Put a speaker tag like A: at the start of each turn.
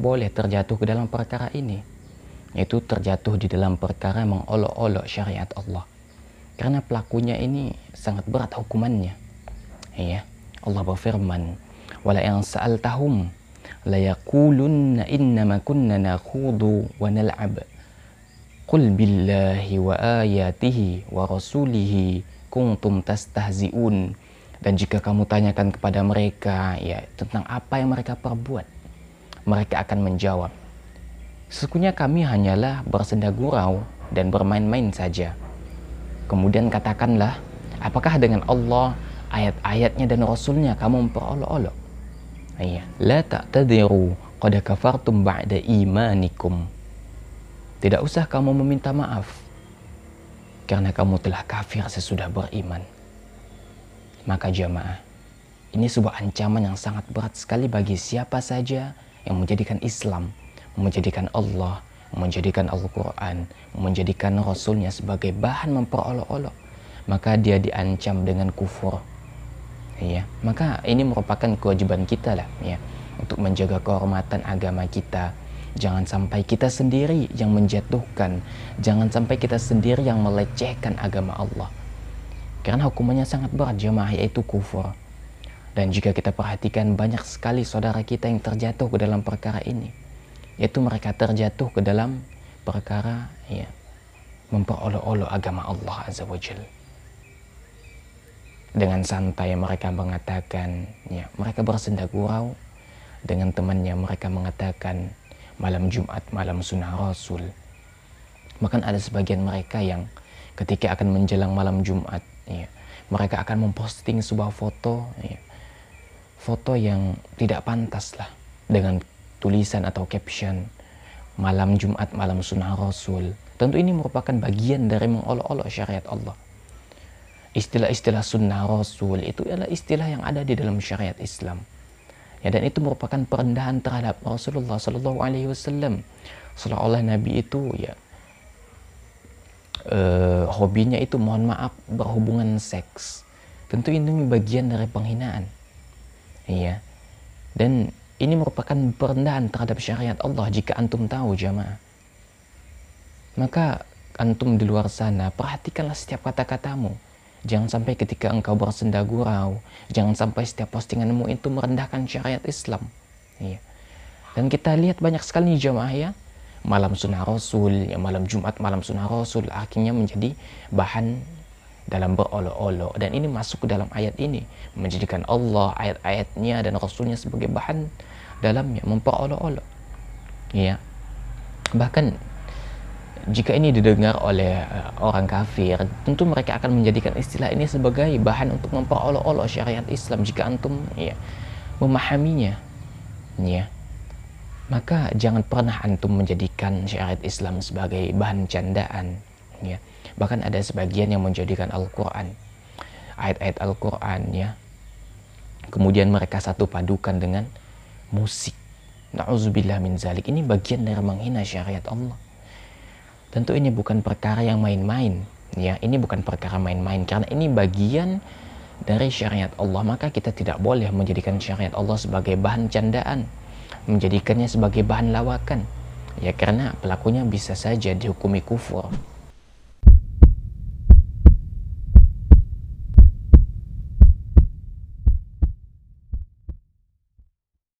A: boleh terjatuh ke dalam perkara ini, yaitu terjatuh di dalam perkara mengolok-olok syariat Allah. Karena pelakunya ini sangat berat hukumannya. Ya, Allah berfirman, "Wala yang sa'altahum layakulunna innama kunna nakhudu wa nal'ab." Qul billahi wa ayatihi wa rasulihi kuntum tastahzi'un. Dan jika kamu tanyakan kepada mereka ya tentang apa yang mereka perbuat, mereka akan menjawab, Sesungguhnya kami hanyalah bersenda gurau dan bermain-main saja. Kemudian katakanlah, apakah dengan Allah, ayat-ayatnya dan Rasulnya kamu memperolok-olok? Iya. La ta'tadiru qada kafartum ba'da imanikum. Tidak usah kamu meminta maaf. Karena kamu telah kafir sesudah beriman. Maka jamaah, ini sebuah ancaman yang sangat berat sekali bagi siapa saja yang menjadikan Islam, menjadikan Allah, menjadikan Al-Quran, menjadikan Rasulnya sebagai bahan memperolok-olok, maka dia diancam dengan kufur. Ya, maka ini merupakan kewajiban kita lah, ya, untuk menjaga kehormatan agama kita. Jangan sampai kita sendiri yang menjatuhkan, jangan sampai kita sendiri yang melecehkan agama Allah. Karena hukumannya sangat berat jemaah yaitu kufur. Dan jika kita perhatikan banyak sekali saudara kita yang terjatuh ke dalam perkara ini. Yaitu mereka terjatuh ke dalam perkara ya, memperolok-olok agama Allah Azza wa Jal. Dengan santai mereka mengatakan, ya, mereka bersenda gurau. Dengan temannya mereka mengatakan, malam Jumat, malam sunnah Rasul. Bahkan ada sebagian mereka yang ketika akan menjelang malam Jumat, ya, mereka akan memposting sebuah foto, ya, foto yang tidak pantas lah dengan tulisan atau caption malam Jumat malam sunnah Rasul tentu ini merupakan bagian dari mengolok-olok syariat Allah istilah-istilah sunnah Rasul itu adalah istilah yang ada di dalam syariat Islam ya dan itu merupakan perendahan terhadap Rasulullah Shallallahu Alaihi Wasallam seolah-olah Nabi itu ya eh, hobinya itu mohon maaf berhubungan seks tentu ini bagian dari penghinaan Iya. Dan ini merupakan perendahan terhadap syariat Allah jika antum tahu jamaah. Maka antum di luar sana perhatikanlah setiap kata-katamu. Jangan sampai ketika engkau bersenda gurau, jangan sampai setiap postinganmu itu merendahkan syariat Islam. Iya. Dan kita lihat banyak sekali jamaah ya, malam sunnah Rasul, ya malam Jumat, malam sunnah Rasul, akhirnya menjadi bahan dalam berolok-olok dan ini masuk ke dalam ayat ini menjadikan Allah ayat-ayatnya dan Rasulnya sebagai bahan dalamnya memperolok-olok ya bahkan jika ini didengar oleh eh, orang kafir tentu mereka akan menjadikan istilah ini sebagai bahan untuk memperolok-olok syariat Islam jika antum ya memahaminya ya maka jangan pernah antum menjadikan syariat Islam sebagai bahan candaan ya bahkan ada sebagian yang menjadikan Al-Quran ayat-ayat Al-Quran ya kemudian mereka satu padukan dengan musik Nauzubillah min zalik ini bagian dari menghina syariat Allah tentu ini bukan perkara yang main-main ya ini bukan perkara main-main karena ini bagian dari syariat Allah maka kita tidak boleh menjadikan syariat Allah sebagai bahan candaan menjadikannya sebagai bahan lawakan ya karena pelakunya bisa saja dihukumi kufur